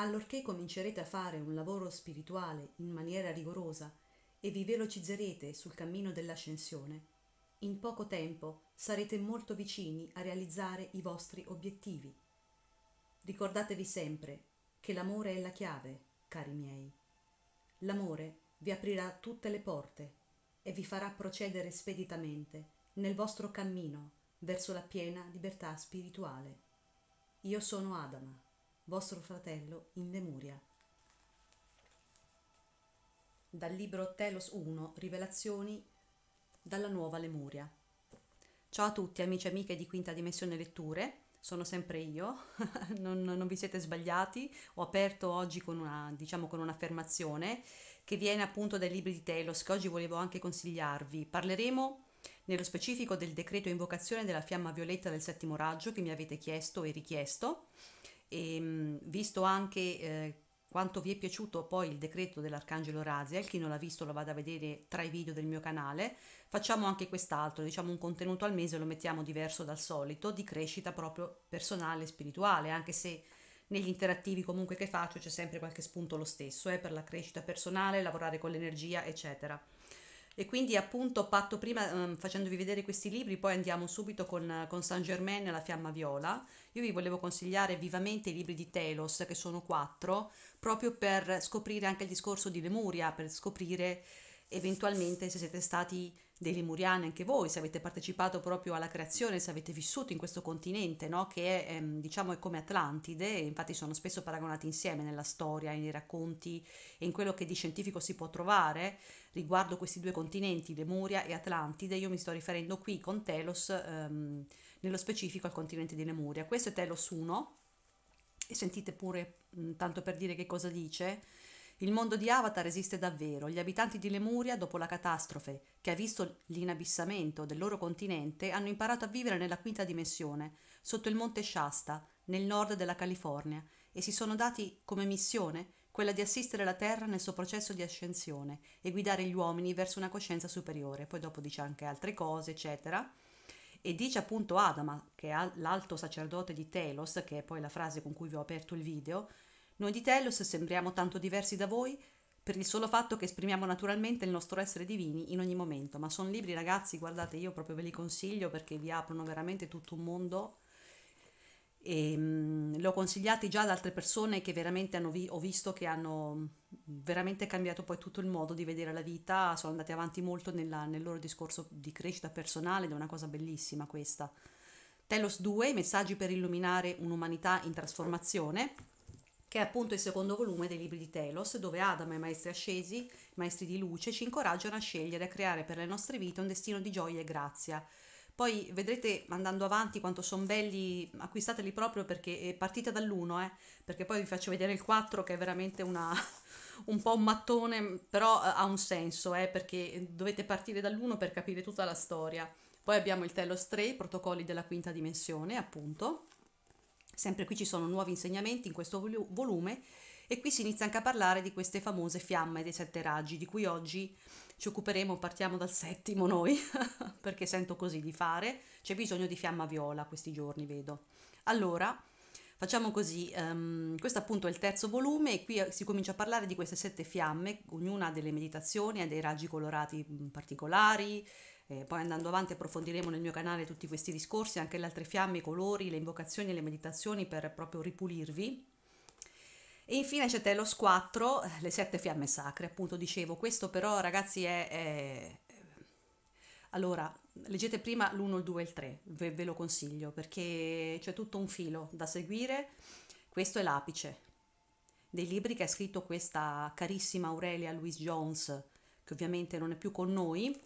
allorché comincerete a fare un lavoro spirituale in maniera rigorosa e vi velocizzerete sul cammino dell'ascensione, in poco tempo sarete molto vicini a realizzare i vostri obiettivi. Ricordatevi sempre che l'amore è la chiave, cari miei. L'amore vi aprirà tutte le porte e vi farà procedere speditamente nel vostro cammino verso la piena libertà spirituale. Io sono Adama vostro fratello in Lemuria. Dal libro Telos 1, Rivelazioni dalla Nuova Lemuria. Ciao a tutti amici e amiche di Quinta Dimensione Letture, sono sempre io, non, non, vi siete sbagliati, ho aperto oggi con, una, diciamo, con un'affermazione che viene appunto dai libri di Telos che oggi volevo anche consigliarvi. Parleremo nello specifico del decreto invocazione della fiamma violetta del settimo raggio che mi avete chiesto e richiesto e, ehm, visto anche eh, quanto vi è piaciuto poi il decreto dell'Arcangelo Raziel, chi non l'ha visto lo vada a vedere tra i video del mio canale, facciamo anche quest'altro, diciamo un contenuto al mese, lo mettiamo diverso dal solito, di crescita proprio personale e spirituale, anche se negli interattivi comunque che faccio c'è sempre qualche spunto lo stesso, eh, per la crescita personale, lavorare con l'energia, eccetera. E quindi appunto patto prima ehm, facendovi vedere questi libri, poi andiamo subito con, con Saint Germain e la fiamma viola. Io vi volevo consigliare vivamente i libri di Telos, che sono quattro, proprio per scoprire anche il discorso di Lemuria, per scoprire eventualmente se siete stati dei Lemuriani anche voi, se avete partecipato proprio alla creazione, se avete vissuto in questo continente, no? che è, ehm, diciamo è come Atlantide, infatti sono spesso paragonati insieme nella storia, nei racconti e in quello che di scientifico si può trovare riguardo questi due continenti, Lemuria e Atlantide, io mi sto riferendo qui con Telos, ehm, nello specifico al continente di Lemuria. Questo è Telos 1 e sentite pure, mh, tanto per dire che cosa dice, il mondo di Avatar esiste davvero. Gli abitanti di Lemuria, dopo la catastrofe che ha visto l'inabissamento del loro continente, hanno imparato a vivere nella quinta dimensione, sotto il monte Shasta, nel nord della California, e si sono dati come missione quella di assistere la Terra nel suo processo di ascensione e guidare gli uomini verso una coscienza superiore. Poi dopo dice anche altre cose, eccetera. E dice appunto Adama, che è l'alto sacerdote di Telos, che è poi la frase con cui vi ho aperto il video, noi di Telos sembriamo tanto diversi da voi per il solo fatto che esprimiamo naturalmente il nostro essere divini in ogni momento, ma sono libri ragazzi, guardate, io proprio ve li consiglio perché vi aprono veramente tutto un mondo e ehm, mh, l'ho consigliati già ad altre persone che veramente hanno vi- ho visto che hanno veramente cambiato poi tutto il modo di vedere la vita, sono andati avanti molto nella, nel loro discorso di crescita personale ed è una cosa bellissima questa. Telos 2, messaggi per illuminare un'umanità in trasformazione, che è appunto il secondo volume dei libri di Telos, dove Adamo e maestri ascesi, maestri di luce, ci incoraggiano a scegliere e a creare per le nostre vite un destino di gioia e grazia. Poi vedrete andando avanti quanto sono belli, acquistateli proprio perché partite dall'1, eh, perché poi vi faccio vedere il 4 che è veramente una, un po' un mattone, però eh, ha un senso, eh, perché dovete partire dall'1 per capire tutta la storia. Poi abbiamo il Telos 3, i protocolli della quinta dimensione, appunto, Sempre qui ci sono nuovi insegnamenti in questo volume e qui si inizia anche a parlare di queste famose fiamme dei sette raggi, di cui oggi ci occuperemo, partiamo dal settimo noi, perché sento così di fare, c'è bisogno di fiamma viola questi giorni, vedo. Allora, Facciamo così, um, questo appunto è il terzo volume e qui eh, si comincia a parlare di queste sette fiamme, ognuna ha delle meditazioni ha dei raggi colorati particolari, eh, poi andando avanti approfondiremo nel mio canale tutti questi discorsi, anche le altre fiamme, i colori, le invocazioni e le meditazioni per proprio ripulirvi. E infine c'è Telo 4, eh, le sette fiamme sacre, appunto dicevo, questo però ragazzi è... è... Eh, allora, leggete prima l'1, il 2 e il 3, ve, ve lo consiglio, perché c'è tutto un filo da seguire. Questo è l'apice, dei libri che ha scritto questa carissima Aurelia Louise Jones, che ovviamente non è più con noi,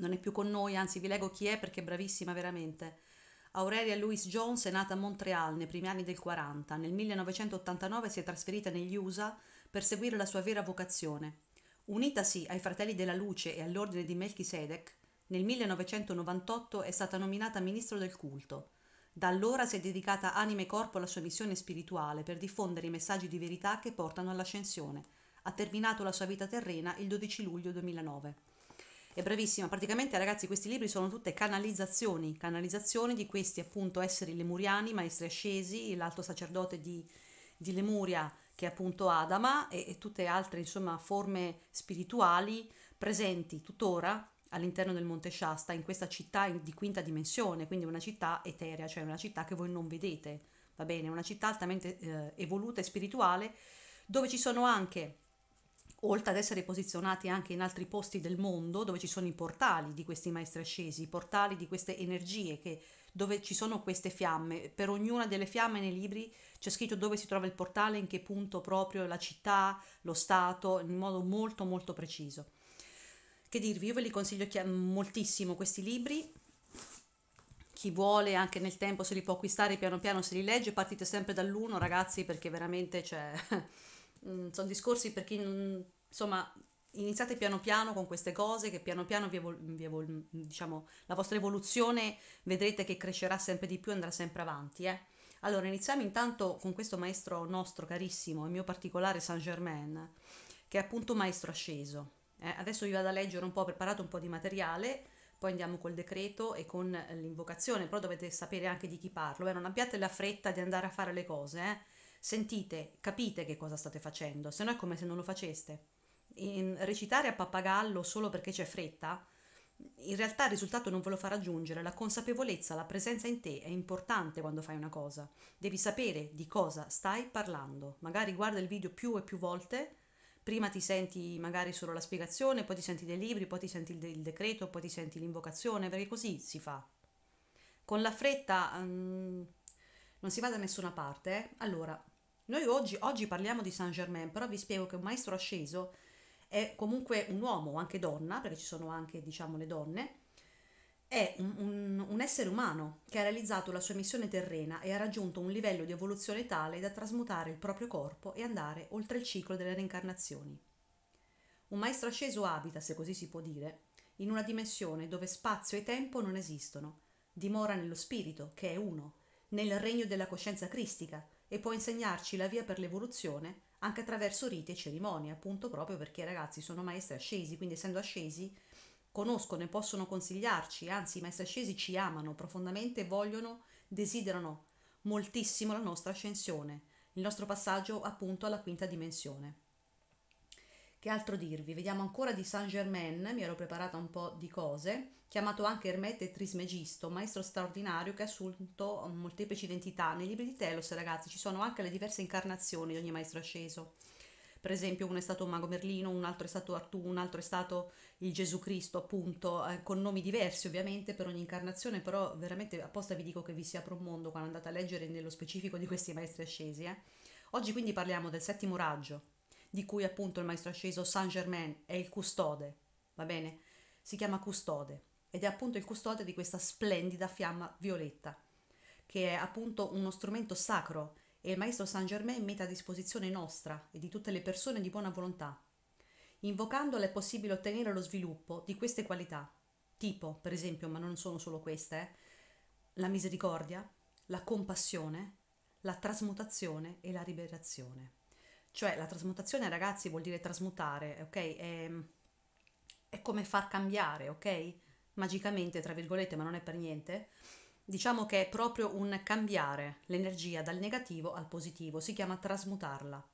non è più con noi, anzi vi leggo chi è perché è bravissima veramente. Aurelia Louise Jones è nata a Montreal nei primi anni del 40. Nel 1989 si è trasferita negli USA per seguire la sua vera vocazione. Unitasi ai Fratelli della Luce e all'Ordine di Melchisedec, nel 1998 è stata nominata ministro del culto. Da allora si è dedicata anima e corpo alla sua missione spirituale per diffondere i messaggi di verità che portano all'ascensione. Ha terminato la sua vita terrena il 12 luglio 2009 è bravissima. praticamente ragazzi questi libri sono tutte canalizzazioni, canalizzazioni di questi appunto esseri lemuriani, maestri ascesi, l'alto sacerdote di, di Lemuria che è appunto Adama e, e tutte altre insomma forme spirituali presenti tuttora all'interno del Monte Shasta, in questa città di quinta dimensione, quindi una città eterea, cioè una città che voi non vedete, va bene, una città altamente eh, evoluta e spirituale, dove ci sono anche oltre ad essere posizionati anche in altri posti del mondo dove ci sono i portali di questi maestri ascesi, i portali di queste energie, che, dove ci sono queste fiamme. Per ognuna delle fiamme nei libri c'è scritto dove si trova il portale, in che punto proprio, la città, lo stato, in modo molto molto preciso. Che dirvi, io ve li consiglio moltissimo questi libri. Chi vuole anche nel tempo se li può acquistare piano piano se li legge, partite sempre dall'uno ragazzi perché veramente c'è... Cioè, mh, mm, sono discorsi per chi non, insomma iniziate piano piano con queste cose che piano piano vi evol- vi evol- diciamo, la vostra evoluzione vedrete che crescerà sempre di più e andrà sempre avanti eh? allora iniziamo intanto con questo maestro nostro carissimo il mio particolare Saint Germain che è appunto maestro asceso eh? adesso vi vado a leggere un po' ho preparato un po' di materiale poi andiamo col decreto e con l'invocazione però dovete sapere anche di chi parlo eh? non abbiate la fretta di andare a fare le cose eh? sentite, capite che cosa state facendo, se no è come se non lo faceste. In recitare a pappagallo solo perché c'è fretta, in realtà il risultato non ve lo fa raggiungere, la consapevolezza, la presenza in te è importante quando fai una cosa, devi sapere di cosa stai parlando, magari guarda il video più e più volte, prima ti senti magari solo la spiegazione, poi ti senti dei libri, poi ti senti il, decreto, poi ti senti l'invocazione, perché così si fa. Con la fretta um, non si va da nessuna parte, eh? allora noi oggi, oggi parliamo di Saint Germain, però vi spiego che un maestro asceso è comunque un uomo, anche donna, perché ci sono anche diciamo le donne, è un, un, un, essere umano che ha realizzato la sua missione terrena e ha raggiunto un livello di evoluzione tale da trasmutare il proprio corpo e andare oltre il ciclo delle reincarnazioni. Un maestro asceso abita, se così si può dire, in una dimensione dove spazio e tempo non esistono, dimora nello spirito, che è uno, nel regno della coscienza cristica, e può insegnarci la via per l'evoluzione anche attraverso riti e cerimonie, appunto proprio perché i ragazzi sono maestri ascesi, quindi essendo ascesi conoscono e possono consigliarci, anzi i maestri ascesi ci amano profondamente, vogliono, desiderano moltissimo la nostra ascensione, il nostro passaggio appunto alla quinta dimensione. Che altro dirvi? Vediamo ancora di Saint-Germain, mi ero preparata un po' di cose, chiamato anche Ermete Trismegisto, maestro straordinario che ha assunto molteplici identità. Nei libri di Telos, ragazzi, ci sono anche le diverse incarnazioni di ogni maestro asceso. Per esempio, uno è stato Mago Merlino, un altro è stato Artù, un altro è stato il Gesù Cristo, appunto, eh, con nomi diversi ovviamente per ogni incarnazione, però veramente apposta vi dico che vi si apre un mondo quando andate a leggere nello specifico di questi maestri ascesi. Eh. Oggi quindi parliamo del settimo raggio, di cui appunto il maestro asceso Saint Germain è il custode, va bene? Si chiama custode ed è appunto il custode di questa splendida fiamma violetta, che è appunto uno strumento sacro e il maestro Saint Germain mette a disposizione nostra e di tutte le persone di buona volontà. Invocandola è possibile ottenere lo sviluppo di queste qualità, tipo, per esempio, ma non sono solo queste, eh, la misericordia, la compassione, la trasmutazione e la liberazione. Cioè la trasmutazione ragazzi vuol dire trasmutare, ok? È, è come far cambiare, ok? Magicamente, tra virgolette, ma non è per niente. Diciamo che è proprio un cambiare l'energia dal negativo al positivo, si chiama trasmutarla.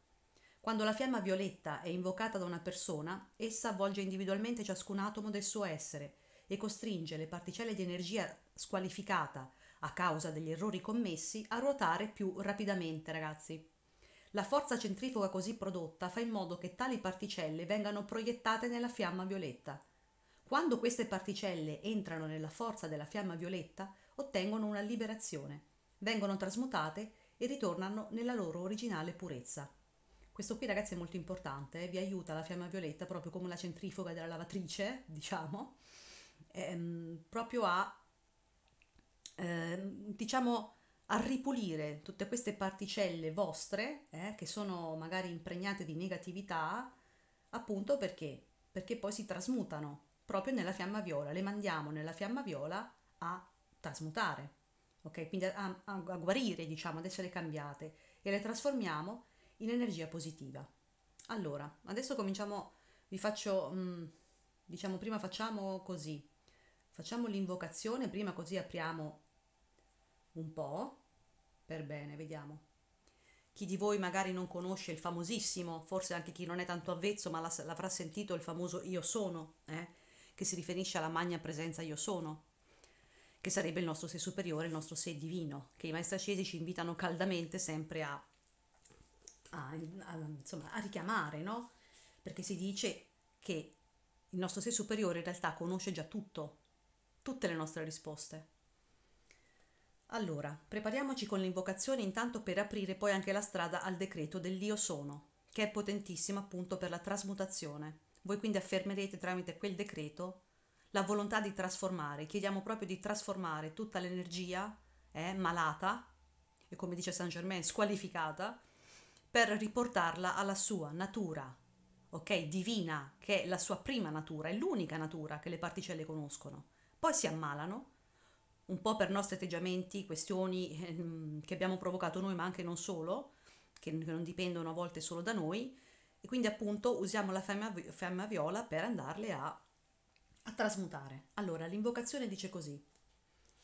Quando la fiamma violetta è invocata da una persona, essa avvolge individualmente ciascun atomo del suo essere e costringe le particelle di energia squalificata a causa degli errori commessi a ruotare più rapidamente, ragazzi. La forza centrifuga così prodotta fa in modo che tali particelle vengano proiettate nella fiamma violetta. Quando queste particelle entrano nella forza della fiamma violetta, ottengono una liberazione, vengono trasmutate e ritornano nella loro originale purezza. Questo qui ragazzi è molto importante, eh? vi aiuta la fiamma violetta proprio come la centrifuga della lavatrice, diciamo, ehm, proprio a, ehm, diciamo, a ripulire tutte queste particelle vostre eh, che sono magari impregnate di negatività, appunto perché? Perché poi si trasmutano proprio nella fiamma viola, le mandiamo nella fiamma viola a trasmutare, ok? Quindi a, a, a guarire, diciamo, ad essere cambiate e le trasformiamo in energia positiva. Allora, adesso cominciamo, vi faccio, mh, mm, diciamo, prima facciamo così, facciamo l'invocazione, prima così apriamo un po'? Per bene, vediamo. Chi di voi magari non conosce il famosissimo, forse anche chi non è tanto avvezzo, ma l'avrà sentito il famoso Io sono, eh? che si riferisce alla magna presenza Io sono, che sarebbe il nostro sé superiore, il nostro sé divino, che i maestri ascesi ci invitano caldamente sempre a, a, a, insomma, a richiamare, no? Perché si dice che il nostro sé superiore in realtà conosce già tutto, tutte le nostre risposte allora, prepariamoci con l'invocazione intanto per aprire poi anche la strada al decreto dell'Io sono, che è potentissimo appunto per la trasmutazione. Voi quindi affermerete tramite quel decreto la volontà di trasformare, chiediamo proprio di trasformare tutta l'energia eh, malata e come dice Saint Germain squalificata per riportarla alla sua natura, ok, divina, che è la sua prima natura, è l'unica natura che le particelle conoscono. Poi si ammalano un po' per nostri atteggiamenti, questioni ehm, che abbiamo provocato noi, ma anche non solo, che, che non dipendono a volte solo da noi, e quindi appunto usiamo la fiamma, fiamma viola per andarle a, a trasmutare. Allora, l'invocazione dice così.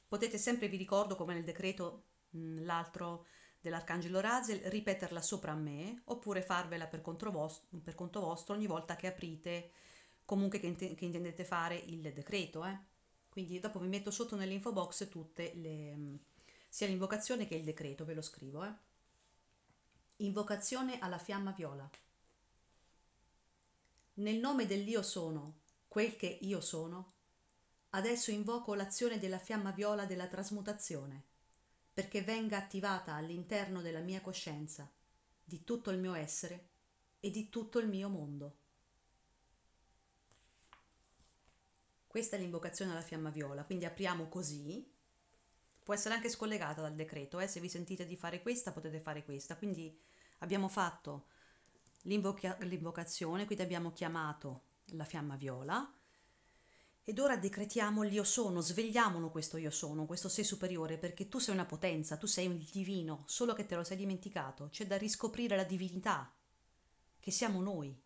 Potete sempre, vi ricordo come nel decreto mh, l'altro dell'Arcangelo Razel, ripeterla sopra me, oppure farvela per, vostro, per conto vostro ogni volta che aprite, comunque che, int- che intendete fare il decreto, eh. Quindi dopo vi metto sotto nell'info box tutte le, mm, sia l'invocazione che il decreto, ve lo scrivo. Eh. Invocazione alla fiamma viola. Nel nome dell'Io sono, quel che io sono, adesso invoco l'azione della fiamma viola della trasmutazione, perché venga attivata all'interno della mia coscienza, di tutto il mio essere e di tutto il mio mondo. Questa è l'invocazione alla fiamma viola, quindi apriamo così. Può essere anche scollegata dal decreto, eh? se vi sentite di fare questa potete fare questa. Quindi abbiamo fatto l'invocazione, quindi abbiamo chiamato la fiamma viola ed ora decretiamo l'io sono, svegliamolo questo io sono, questo sei superiore, perché tu sei una potenza, tu sei il divino, solo che te lo sei dimenticato, c'è da riscoprire la divinità, che siamo noi,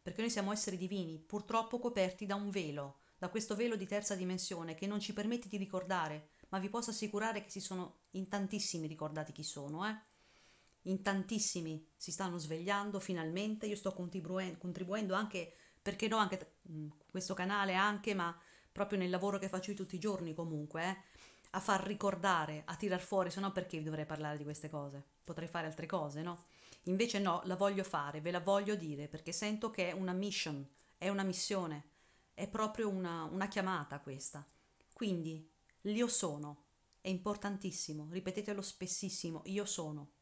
perché noi siamo esseri divini, purtroppo coperti da un velo, da questo velo di terza dimensione che non ci permette di ricordare, ma vi posso assicurare che si sono in tantissimi ricordati chi sono, eh? In tantissimi si stanno svegliando finalmente, io sto contribu- contribuendo anche, perché no, anche mm, questo canale anche, ma proprio nel lavoro che faccio io tutti i giorni comunque, eh? a far ricordare, a tirar fuori, se no perché vi dovrei parlare di queste cose? Potrei fare altre cose, no? Invece no, la voglio fare, ve la voglio dire, perché sento che è una mission, è una missione, è proprio una, una chiamata questa. Quindi l'io sono è importantissimo, ripetetelo spessissimo, io sono.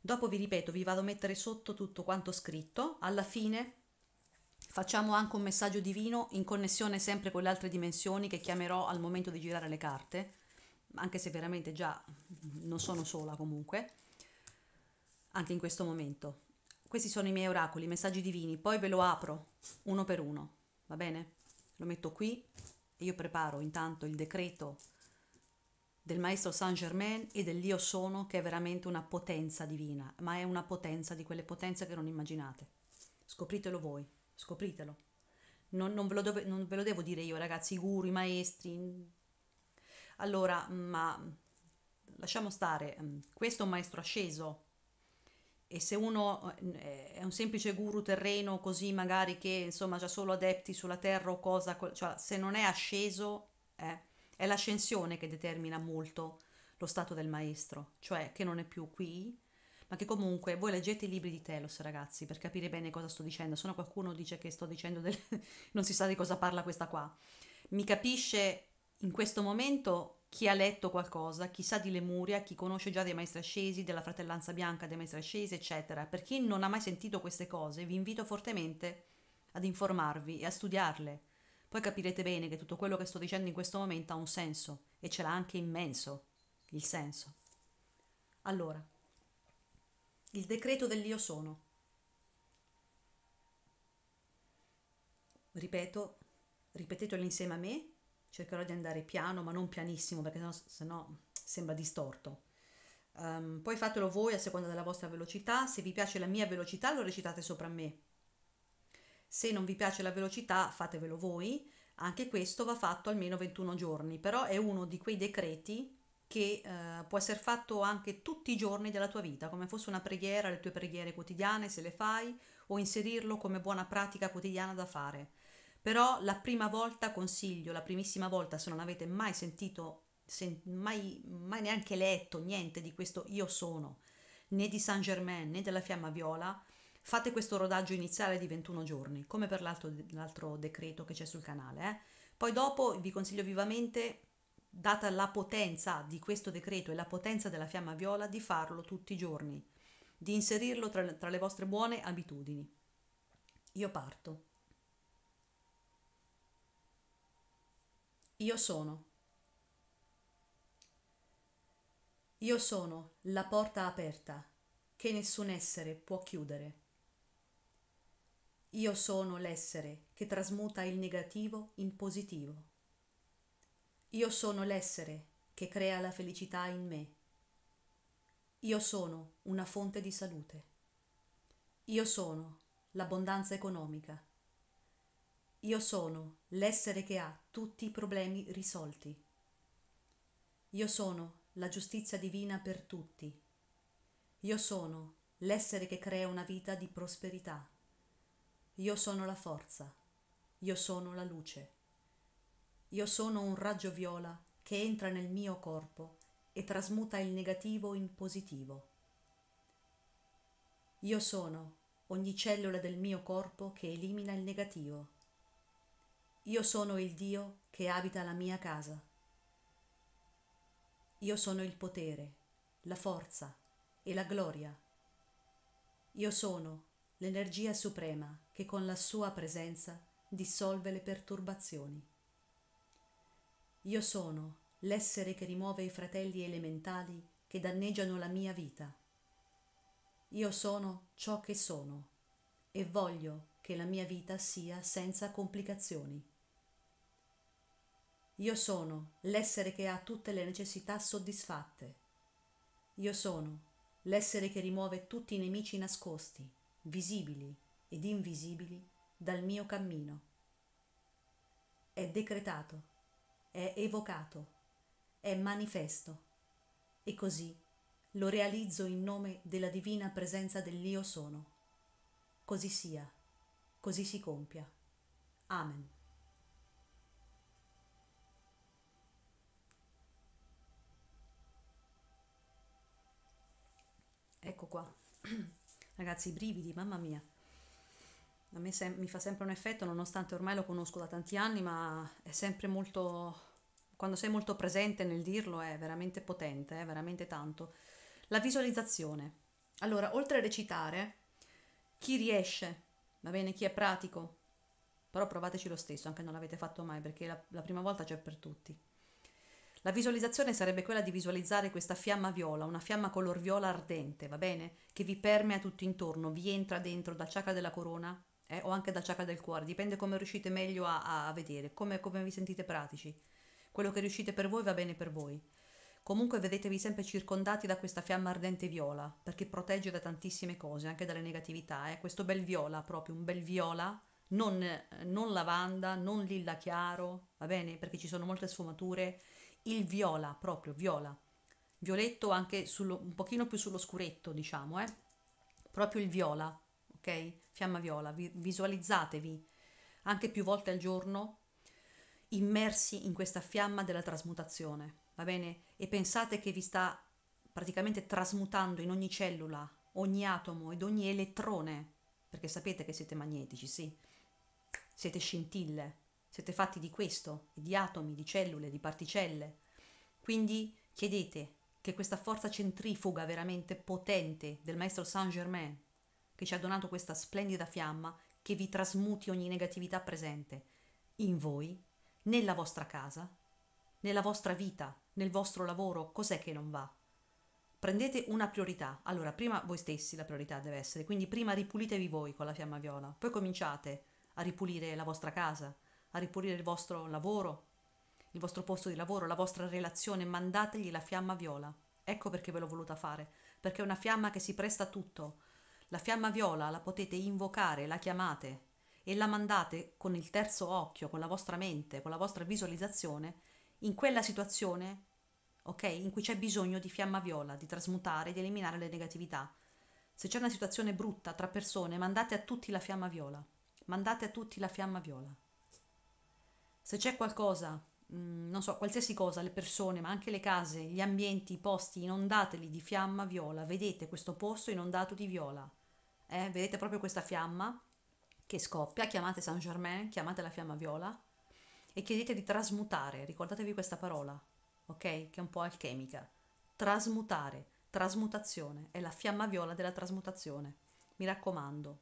Dopo vi ripeto, vi vado a mettere sotto tutto quanto scritto. Alla fine facciamo anche un messaggio divino in connessione sempre con le altre dimensioni che chiamerò al momento di girare le carte, anche se veramente già non sono sola comunque, anche in questo momento. Questi sono i miei oracoli, messaggi divini, poi ve lo apro uno per uno va bene? Lo metto qui e io preparo intanto il decreto del maestro Saint Germain e dell'Io sono che è veramente una potenza divina, ma è una potenza di quelle potenze che non immaginate. Scopritelo voi, scopritelo. Non, non, ve, lo dove, non ve lo devo dire io ragazzi, i guru, i maestri. Allora, ma lasciamo stare, mm, questo è un maestro asceso, e se uno eh, è un semplice guru terreno così magari che insomma già solo adepti sulla terra o cosa, cioè se non è asceso eh, è l'ascensione che determina molto lo stato del maestro, cioè che non è più qui, ma che comunque voi leggete i libri di Telos ragazzi per capire bene cosa sto dicendo, se no qualcuno dice che sto dicendo del... non si sa di cosa parla questa qua, mi capisce in questo momento chi ha letto qualcosa, chi sa di Lemuria, chi conosce già dei maestri ascesi, della fratellanza bianca dei maestri ascesi, eccetera. Per chi non ha mai sentito queste cose, vi invito fortemente ad informarvi e a studiarle. Poi capirete bene che tutto quello che sto dicendo in questo momento ha un senso e ce l'ha anche immenso, il senso. Allora, il decreto dell'io sono. Ripeto, ripetetelo insieme a me cercherò di andare piano, ma non pianissimo perché sennò, sennò sembra distorto. Um, poi fatelo voi a seconda della vostra velocità, se vi piace la mia velocità lo recitate sopra me. Se non vi piace la velocità fatevelo voi, anche questo va fatto almeno 21 giorni, però è uno di quei decreti che eh, può essere fatto anche tutti i giorni della tua vita, come fosse una preghiera, le tue preghiere quotidiane se le fai, o inserirlo come buona pratica quotidiana da fare però la prima volta consiglio, la primissima volta se non avete mai sentito, sen, mai, mai neanche letto niente di questo io sono, né di Saint Germain né della fiamma viola, fate questo rodaggio iniziale di 21 giorni, come per l'altro, l'altro decreto che c'è sul canale. Eh? Poi dopo vi consiglio vivamente, data la potenza di questo decreto e la potenza della fiamma viola, di farlo tutti i giorni, di inserirlo tra, tra le vostre buone abitudini. Io parto. Io sono. Io sono la porta aperta che nessun essere può chiudere. Io sono l'essere che trasmuta il negativo in positivo. Io sono l'essere che crea la felicità in me. Io sono una fonte di salute. Io sono l'abbondanza economica. Io sono l'essere che ha tutti i problemi risolti. Io sono la giustizia divina per tutti. Io sono l'essere che crea una vita di prosperità. Io sono la forza. Io sono la luce. Io sono un raggio viola che entra nel mio corpo e trasmuta il negativo in positivo. Io sono ogni cellula del mio corpo che elimina il negativo. Io sono il Dio che abita la mia casa. Io sono il potere, la forza e la gloria. Io sono l'energia suprema che con la sua presenza dissolve le perturbazioni. Io sono l'essere che rimuove i fratelli elementali che danneggiano la mia vita. Io sono ciò che sono e voglio che la mia vita sia senza complicazioni. Io sono l'essere che ha tutte le necessità soddisfatte. Io sono l'essere che rimuove tutti i nemici nascosti, visibili ed invisibili dal mio cammino. È decretato, è evocato, è manifesto e così lo realizzo in nome della divina presenza dell'Io sono. Così sia, così si compia. Amen. Ragazzi, i brividi, mamma mia. A me sem- mi fa sempre un effetto, nonostante ormai lo conosco da tanti anni, ma è sempre molto... Quando sei molto presente nel dirlo è veramente potente, è veramente tanto. La visualizzazione. Allora, oltre a recitare, chi riesce, va bene, chi è pratico, però provateci lo stesso, anche non l'avete fatto mai, perché la, la prima volta c'è per tutti. La visualizzazione sarebbe quella di visualizzare questa fiamma viola, una fiamma color viola ardente, va bene? Che vi permea tutto intorno, vi entra dentro dal chakra della corona eh? o anche dal chakra del cuore, dipende come riuscite meglio a, a vedere, come, come vi sentite pratici. Quello che riuscite per voi va bene per voi. Comunque vedetevi sempre circondati da questa fiamma ardente viola, perché protegge da tantissime cose, anche dalle negatività. Eh? Questo bel viola, proprio un bel viola, non, non lavanda, non lilla chiaro, va bene? Perché ci sono molte sfumature il viola, proprio viola, violetto anche sullo, un pochino più sullo scuretto, diciamo, eh? proprio il viola, ok? Fiamma viola, vi, visualizzatevi anche più volte al giorno immersi in questa fiamma della trasmutazione, va bene? E pensate che vi sta praticamente trasmutando in ogni cellula, ogni atomo ed ogni elettrone, perché sapete che siete magnetici, sì? Siete scintille, siete fatti di questo, di atomi, di cellule, di particelle. Quindi chiedete che questa forza centrifuga veramente potente del maestro Saint Germain, che ci ha donato questa splendida fiamma, che vi trasmuti ogni negatività presente in voi, nella vostra casa, nella vostra vita, nel vostro lavoro, cos'è che non va? prendete una priorità. Allora, prima voi stessi la priorità deve essere, quindi prima ripulitevi voi con la fiamma viola, poi cominciate a ripulire la vostra casa, a ripulire il vostro lavoro, il vostro posto di lavoro, la vostra relazione, mandategli la fiamma viola. Ecco perché ve l'ho voluta fare, perché è una fiamma che si presta a tutto. La fiamma viola la potete invocare, la chiamate e la mandate con il terzo occhio, con la vostra mente, con la vostra visualizzazione, in quella situazione, ok, in cui c'è bisogno di fiamma viola, di trasmutare, di eliminare le negatività. Se c'è una situazione brutta tra persone, mandate a tutti la fiamma viola. Mandate a tutti la fiamma viola se c'è qualcosa, mh, mm, non so, qualsiasi cosa, le persone, ma anche le case, gli ambienti, i posti, inondateli di fiamma viola. Vedete questo posto inondato di viola. Eh? Vedete proprio questa fiamma che scoppia, chiamate Saint Germain, chiamate la fiamma viola e chiedete di trasmutare, ricordatevi questa parola, ok? Che è un po' alchemica. Trasmutare, trasmutazione, è la fiamma viola della trasmutazione. Mi raccomando.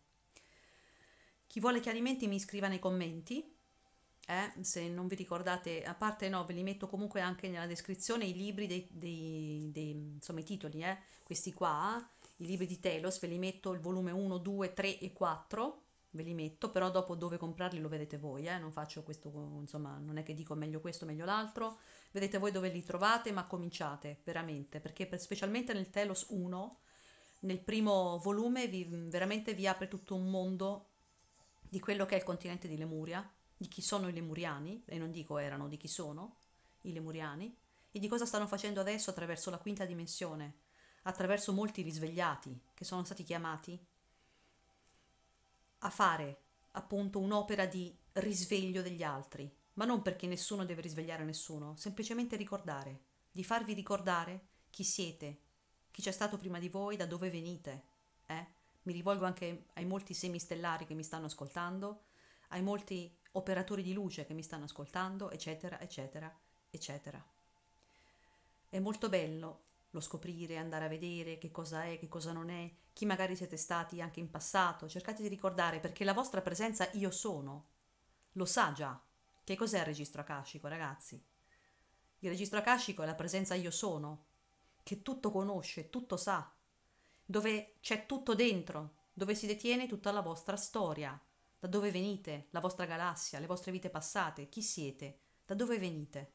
Chi vuole chiarimenti mi scriva nei commenti eh, se non vi ricordate, a parte no, ve li metto comunque anche nella descrizione i libri dei, dei, dei insomma, i titoli, eh, questi qua, i libri di Telos, ve li metto il volume 1, 2, 3 e 4, ve li metto, però dopo dove comprarli lo vedete voi, eh? non faccio questo, insomma, non è che dico meglio questo, meglio l'altro, vedete voi dove li trovate, ma cominciate veramente, perché per, specialmente nel Telos 1, nel primo volume, vi, veramente vi apre tutto un mondo di quello che è il continente di Lemuria, di chi sono i lemuriani, e non dico erano, di chi sono i lemuriani, e di cosa stanno facendo adesso attraverso la quinta dimensione, attraverso molti risvegliati che sono stati chiamati a fare appunto un'opera di risveglio degli altri, ma non perché nessuno deve risvegliare nessuno, semplicemente ricordare, di farvi ricordare chi siete, chi c'è stato prima di voi, da dove venite. Eh? Mi rivolgo anche ai molti semistellari che mi stanno ascoltando, ai molti operatori di luce che mi stanno ascoltando, eccetera, eccetera, eccetera. È molto bello lo scoprire, andare a vedere che cosa è, che cosa non è, chi magari siete stati anche in passato, cercate di ricordare perché la vostra presenza io sono, lo sa già. Che cos'è il registro akashico, ragazzi? Il registro akashico è la presenza io sono, che tutto conosce, tutto sa, dove c'è tutto dentro, dove si detiene tutta la vostra storia, da dove venite? La vostra galassia, le vostre vite passate? Chi siete? Da dove venite?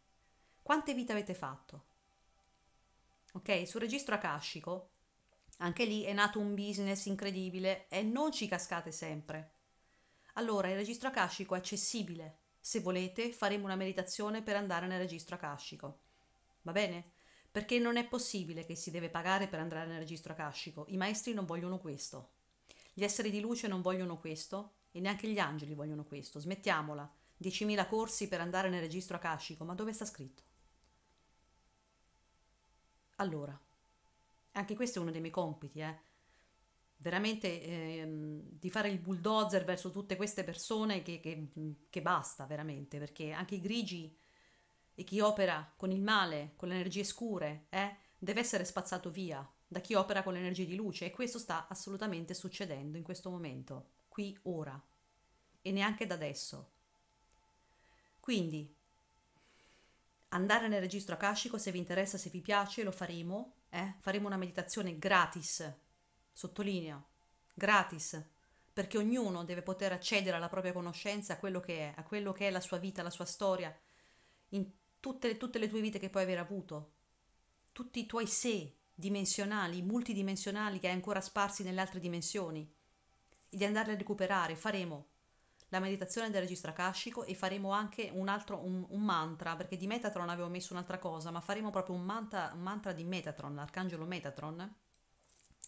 Quante vite avete fatto? Ok, sul registro akashico, anche lì è nato un business incredibile e non ci cascate sempre. Allora, il registro akashico è accessibile. Se volete, faremo una meditazione per andare nel registro akashico. Va bene? Perché non è possibile che si deve pagare per andare nel registro akashico. I maestri non vogliono questo. Gli esseri di luce non vogliono questo e neanche gli angeli vogliono questo. Smettiamola. 10.000 corsi per andare nel registro akashico, ma dove sta scritto? Allora, anche questo è uno dei miei compiti, eh. Veramente ehm, di fare il bulldozer verso tutte queste persone che, che, che basta, veramente, perché anche i grigi e chi opera con il male, con le energie scure, eh, deve essere spazzato via da chi opera con le energie di luce e questo sta assolutamente succedendo in questo momento qui, ora, e neanche da adesso. Quindi, andare nel registro akashico, se vi interessa, se vi piace, lo faremo, eh? faremo una meditazione gratis, sottolineo, gratis, perché ognuno deve poter accedere alla propria conoscenza, a quello che è, a quello che è la sua vita, la sua storia, in tutte le, tutte le tue vite che puoi aver avuto, tutti i tuoi sé dimensionali, multidimensionali che hai ancora sparsi nelle altre dimensioni di andarle a recuperare. Faremo la meditazione del registro akashico e faremo anche un altro un, un mantra, perché di Metatron avevo messo un'altra cosa, ma faremo proprio un mantra, un mantra di Metatron, l'arcangelo Metatron.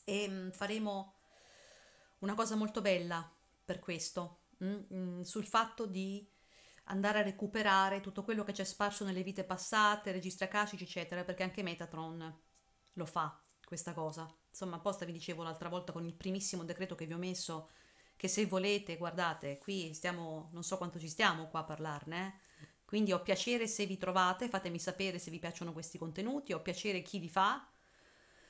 E mm, faremo una cosa molto bella per questo, mm, mm, sul fatto di andare a recuperare tutto quello che c'è sparso nelle vite passate, registri akashici, eccetera, perché anche Metatron lo fa questa cosa insomma apposta vi dicevo l'altra volta con il primissimo decreto che vi ho messo che se volete guardate qui stiamo non so quanto ci stiamo qua a parlarne eh? quindi ho piacere se vi trovate fatemi sapere se vi piacciono questi contenuti ho piacere chi li fa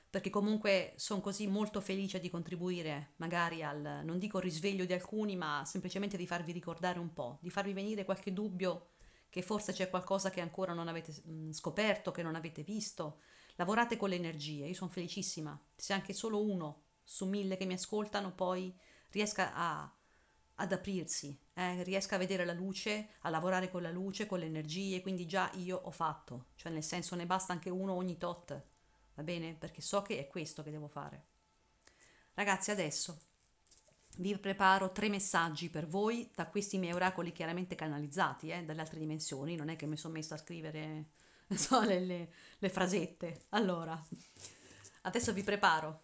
perché comunque sono così molto felice di contribuire magari al, non dico risveglio di alcuni, ma semplicemente di farvi ricordare un po', di farvi venire qualche dubbio che forse c'è qualcosa che ancora non avete mm, scoperto, che non avete visto, Lavorate con le energie, io sono felicissima. Se anche solo uno su mille che mi ascoltano poi riesca a, ad aprirsi, eh, riesca a vedere la luce, a lavorare con la luce, con le energie, quindi già io ho fatto, cioè nel senso ne basta anche uno ogni tot, va bene? Perché so che è questo che devo fare. Ragazzi, adesso vi preparo tre messaggi per voi da questi miei oracoli chiaramente canalizzati eh, dalle altre dimensioni, non è che mi sono messa a scrivere so, le, le, le frasette. Allora, adesso vi preparo.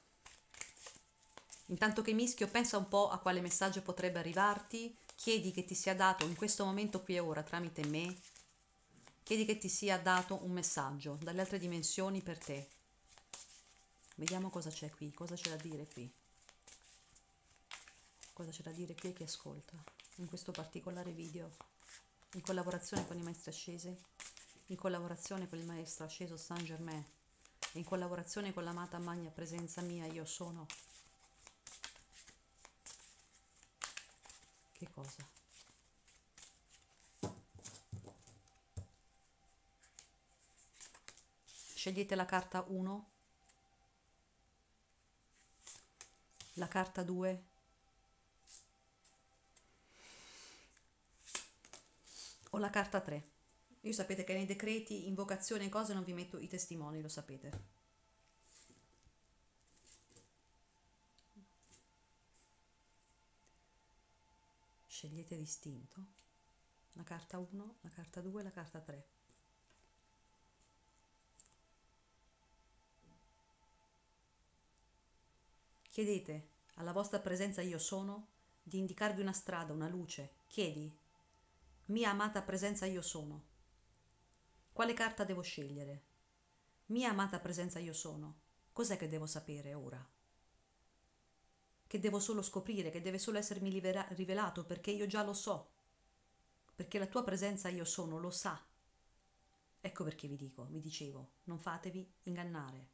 Intanto che mischio, pensa un po' a quale messaggio potrebbe arrivarti, chiedi che ti sia dato in questo momento qui e ora tramite me, chiedi che ti sia dato un messaggio dalle altre dimensioni per te. Vediamo cosa c'è qui, cosa c'è da dire qui. Cosa c'è da dire qui e chi ascolta in questo particolare video in collaborazione con i maestri ascesi in collaborazione con il Maestro asceso Saint Germain e in collaborazione con l'amata Magna Presenza mia, io sono. Che cosa? Scegliete la carta 1, la carta 2, o la carta 3. Io sapete che nei decreti, invocazione e cose non vi metto i testimoni, lo sapete. Scegliete l'istinto, la carta 1, la carta 2 la carta 3. Chiedete alla vostra presenza io sono di indicarvi una strada, una luce. Chiedi, mia amata presenza io sono quale carta devo scegliere? Mia amata presenza io sono. Cos'è che devo sapere ora? Che devo solo scoprire, che deve solo essermi livera- rivelato perché io già lo so. Perché la tua presenza io sono lo sa. Ecco perché vi dico, vi dicevo, non fatevi ingannare.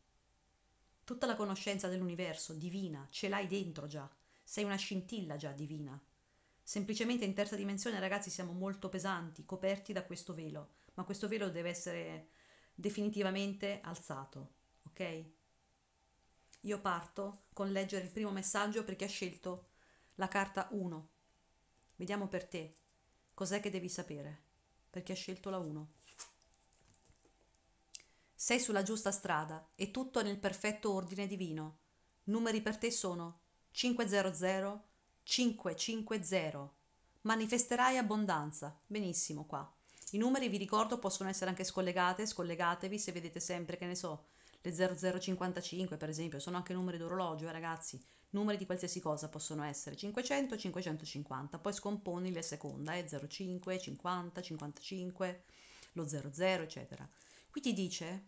Tutta la conoscenza dell'universo divina ce l'hai dentro già. Sei una scintilla già divina. Semplicemente in terza dimensione, ragazzi, siamo molto pesanti, coperti da questo velo, ma questo velo deve essere definitivamente alzato, ok? Io parto con leggere il primo messaggio perché ha scelto la carta 1. Vediamo per te cos'è che devi sapere, perché ha scelto la 1. Sei sulla giusta strada e tutto è nel perfetto ordine divino. Numeri per te sono 500 550. Manifesterai abbondanza. Benissimo qua. I numeri vi ricordo possono essere anche scollegate, scollegatevi se vedete sempre, che ne so, le 0055 per esempio, sono anche numeri d'orologio, eh, ragazzi, numeri di qualsiasi cosa possono essere 500, 550, poi scomponi le seconda, eh, 05, 50, 55, lo 00, eccetera. Qui ti dice,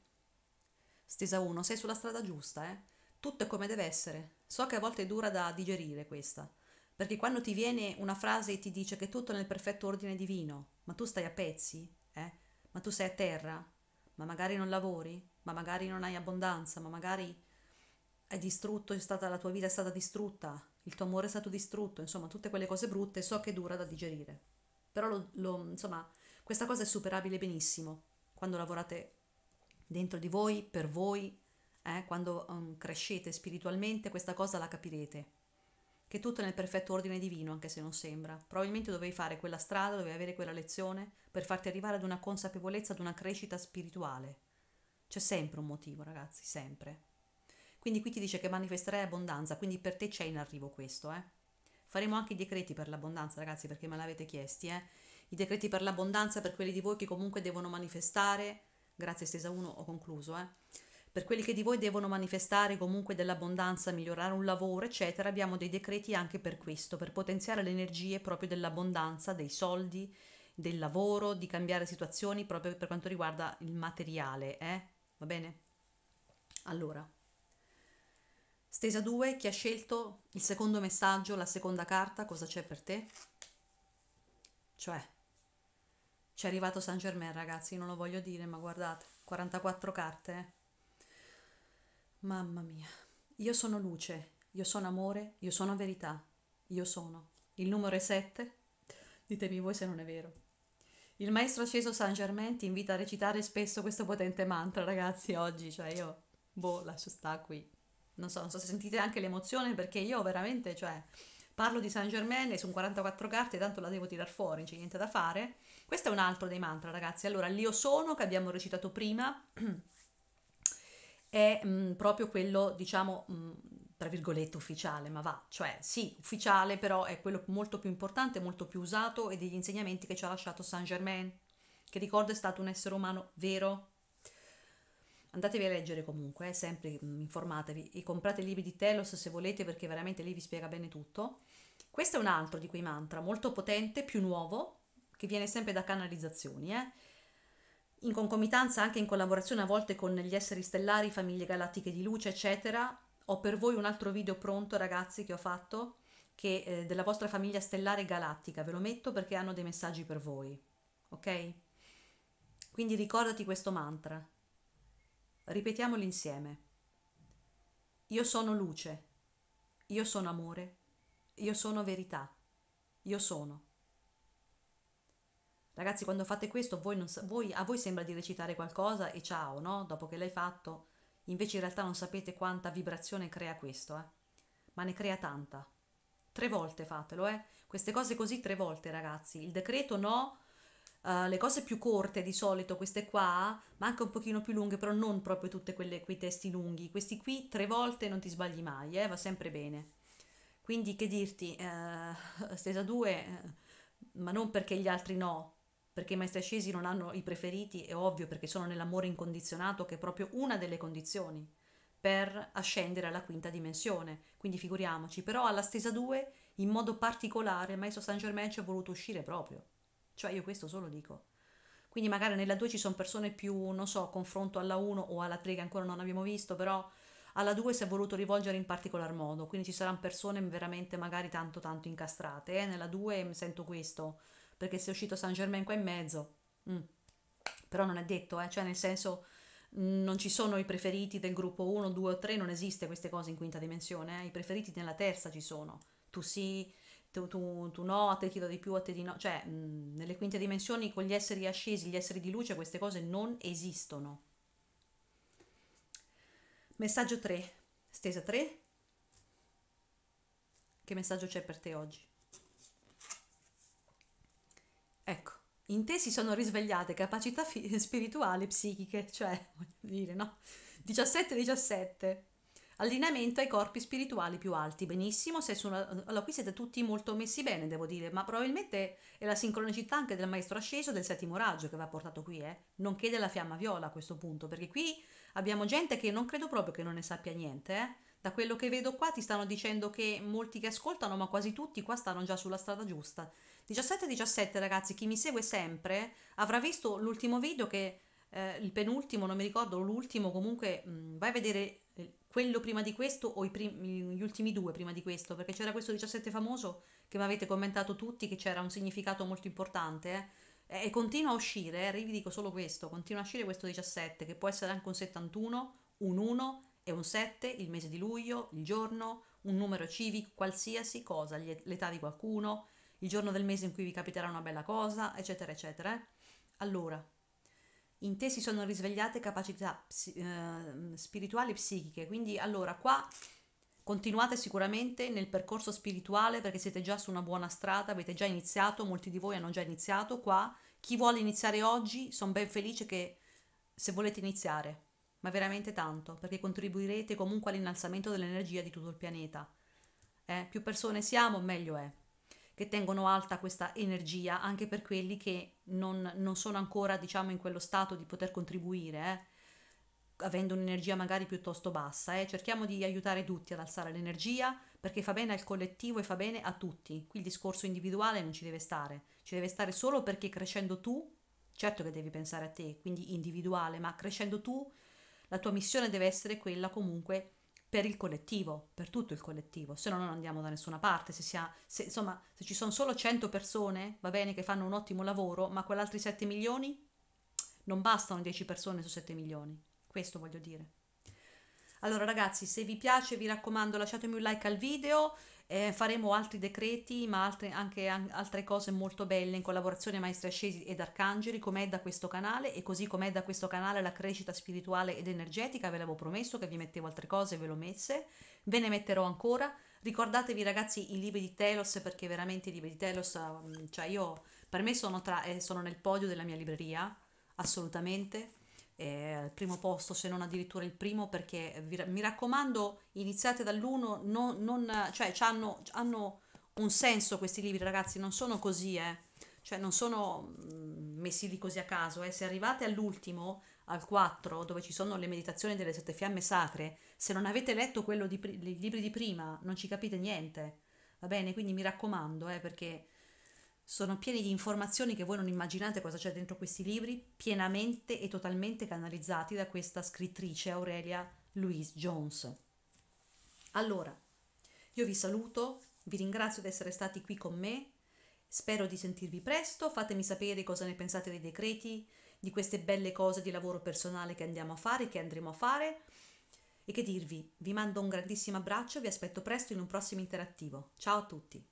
stesa 1, sei sulla strada giusta, eh? tutto è come deve essere. So che a volte è dura da digerire questa perché quando ti viene una frase e ti dice che tutto è nel perfetto ordine divino, ma tu stai a pezzi, eh? ma tu sei a terra, ma magari non lavori, ma magari non hai abbondanza, ma magari è distrutto, è stata, la tua vita è stata distrutta, il tuo amore è stato distrutto, insomma tutte quelle cose brutte so che dura da digerire. Però lo, lo, insomma questa cosa è superabile benissimo quando lavorate dentro di voi, per voi, eh? quando um, crescete spiritualmente questa cosa la capirete che tutto è nel perfetto ordine divino, anche se non sembra. Probabilmente dovevi fare quella strada, dovevi avere quella lezione per farti arrivare ad una consapevolezza, ad una crescita spirituale. C'è sempre un motivo, ragazzi, sempre. Quindi qui ti dice che manifesterai abbondanza, quindi per te c'è in arrivo questo, eh? Faremo anche i decreti per l'abbondanza, ragazzi, perché me l'avete chiesti, eh? I decreti per l'abbondanza per quelli di voi che comunque devono manifestare. Grazie, Stesa 1, ho concluso, eh? per quelli che di voi devono manifestare comunque dell'abbondanza, migliorare un lavoro, eccetera, abbiamo dei decreti anche per questo, per potenziare le energie proprio dell'abbondanza, dei soldi, del lavoro, di cambiare situazioni proprio per quanto riguarda il materiale, eh? Va bene? Allora, stesa 2, chi ha scelto il secondo messaggio, la seconda carta, cosa c'è per te? Cioè, ci è arrivato San Germain, ragazzi, non lo voglio dire, ma guardate, 44 carte, eh? Mamma mia, io sono luce, io sono amore, io sono verità, io sono. Il numero è 7? Ditemi voi se non è vero. Il maestro asceso Saint Germain ti invita a recitare spesso questo potente mantra, ragazzi, oggi, cioè io, boh, lascio sta qui. Non so, non so se sentite anche l'emozione perché io veramente, cioè, parlo di Saint Germain e sono 44 carte, tanto la devo tirar fuori, non c'è niente da fare. Questo è un altro dei mantra, ragazzi. Allora, l'io sono che abbiamo recitato prima. è mh, mm, proprio quello, diciamo, mh, mm, tra virgolette ufficiale, ma va, cioè sì, ufficiale, però è quello molto più importante, molto più usato e degli insegnamenti che ci ha lasciato Saint Germain, che ricordo è stato un essere umano vero. Andatevi a leggere comunque, eh, sempre mm, informatevi e comprate i libri di Telos se volete perché veramente lì vi spiega bene tutto. Questo è un altro di quei mantra molto potente, più nuovo, che viene sempre da canalizzazioni, eh in concomitanza anche in collaborazione a volte con gli esseri stellari, famiglie galattiche di luce, eccetera. Ho per voi un altro video pronto, ragazzi, che ho fatto, che, eh, della vostra famiglia stellare galattica. Ve lo metto perché hanno dei messaggi per voi. Ok? Quindi ricordati questo mantra. Ripetiamolo insieme. Io sono luce. Io sono amore. Io sono verità. Io sono. Ragazzi, quando fate questo, voi non, voi, a voi sembra di recitare qualcosa e ciao, no? Dopo che l'hai fatto, invece in realtà non sapete quanta vibrazione crea questo, eh? Ma ne crea tanta. Tre volte fatelo, eh? Queste cose così tre volte, ragazzi. Il decreto no, Uh, le cose più corte di solito, queste qua, ma anche un pochino più lunghe, però non proprio tutte quei testi lunghi. Questi qui tre volte non ti sbagli mai, eh? va sempre bene. Quindi che dirti, uh, stesa due, eh, ma non perché gli altri no, perché i maestri ascesi non hanno i preferiti, è ovvio perché sono nell'amore incondizionato che è proprio una delle condizioni per ascendere alla quinta dimensione, quindi figuriamoci, però alla stesa 2 in modo particolare il maestro Saint Germain ci ha voluto uscire proprio, cioè io questo solo dico. Quindi magari nella 2 ci sono persone più, non so, confronto alla 1 o alla 3 che ancora non abbiamo visto, però alla 2 si è voluto rivolgere in particolar modo, quindi ci saranno persone veramente magari tanto tanto incastrate, eh? nella 2 sento questo, perché se è uscito San Germain qua in mezzo, mh. Mm, però non è detto, eh? cioè nel senso mm, non ci sono i preferiti del gruppo 1, 2 o 3, non esiste queste cose in quinta dimensione, eh? i preferiti nella terza ci sono, tu sì, tu, tu, tu no, a te ti do di più, a te di no, cioè mh, mm, nelle quinte dimensioni con gli esseri ascesi, gli esseri di luce, queste cose non esistono. Messaggio 3, stesa 3. Che messaggio c'è per te oggi? Ecco, in te si sono risvegliate capacità fi- spirituali e psichiche, cioè, voglio dire, no? 17-17. Allineamento ai corpi spirituali più alti, benissimo. Una, allora, qui siete tutti molto messi bene, devo dire, ma probabilmente è la sincronicità anche del maestro asceso del settimo raggio che va portato qui, eh? nonché della fiamma viola a questo punto, perché qui abbiamo gente che non credo proprio che non ne sappia niente, eh? Da quello che vedo qua ti stanno dicendo che molti che ascoltano, ma quasi tutti qua stanno già sulla strada giusta. 17-17 ragazzi, chi mi segue sempre avrà visto l'ultimo video che, eh, il penultimo, non mi ricordo, l'ultimo comunque, mh, mm, vai a vedere eh, quello prima di questo o primi, gli ultimi due prima di questo, perché c'era questo 17 famoso che mi avete commentato tutti, che c'era un significato molto importante, eh, e continua a uscire, eh, vi dico solo questo, continua a uscire questo 17, che può essere anche un 71, un 1, è un 7, il mese di luglio, il giorno, un numero civico, qualsiasi cosa, l'età di qualcuno, il giorno del mese in cui vi capiterà una bella cosa, eccetera, eccetera. Eh. Allora, in te si sono risvegliate capacità eh, spirituali e psichiche, quindi allora qua continuate sicuramente nel percorso spirituale perché siete già su una buona strada, avete già iniziato, molti di voi hanno già iniziato qua. Chi vuole iniziare oggi, sono ben felice che se volete iniziare, ma veramente tanto, perché contribuirete comunque all'innalzamento dell'energia di tutto il pianeta. Eh? Più persone siamo, meglio è. Che tengono alta questa energia anche per quelli che non, non sono ancora, diciamo, in quello stato di poter contribuire, eh? avendo un'energia magari piuttosto bassa. Eh? Cerchiamo di aiutare tutti ad alzare l'energia perché fa bene al collettivo e fa bene a tutti. Qui il discorso individuale non ci deve stare, ci deve stare solo perché crescendo tu, certo che devi pensare a te, quindi individuale, ma crescendo tu la tua missione deve essere quella comunque per il collettivo, per tutto il collettivo, se no non andiamo da nessuna parte, se, si se, insomma, se ci sono solo 100 persone, va bene che fanno un ottimo lavoro, ma quell'altri 7 milioni non bastano 10 persone su 7 milioni, questo voglio dire. Allora ragazzi, se vi piace vi raccomando lasciatemi un like al video, eh, faremo altri decreti, ma altre, anche an- altre cose molto belle in collaborazione Maestri Ascesi ed Arcangeli, com'è da questo canale e così com'è da questo canale la crescita spirituale ed energetica. Ve l'avevo promesso che vi mettevo altre cose, ve l'ho messe, ve ne metterò ancora. Ricordatevi ragazzi i libri di Telos perché veramente i libri di Telos, mm, cioè io per me sono, tra, eh, sono nel podio della mia libreria, assolutamente eh, al primo posto, se non addirittura il primo, perché eh, vi, mi raccomando, iniziate dall'uno, non, non, cioè hanno, hanno un senso questi libri, ragazzi, non sono così, eh. cioè non sono mm, messi lì così a caso, eh. se arrivate all'ultimo, al 4, dove ci sono le meditazioni delle sette fiamme sacre, se non avete letto quello di, i libri di prima, non ci capite niente, va bene? Quindi mi raccomando, eh, perché sono pieni di informazioni che voi non immaginate cosa c'è dentro questi libri, pienamente e totalmente canalizzati da questa scrittrice Aurelia Louise Jones. Allora, io vi saluto, vi ringrazio di essere stati qui con me, spero di sentirvi presto, fatemi sapere cosa ne pensate dei decreti, di queste belle cose di lavoro personale che andiamo a fare, che andremo a fare. E che dirvi? Vi mando un grandissimo abbraccio, vi aspetto presto in un prossimo interattivo. Ciao a tutti!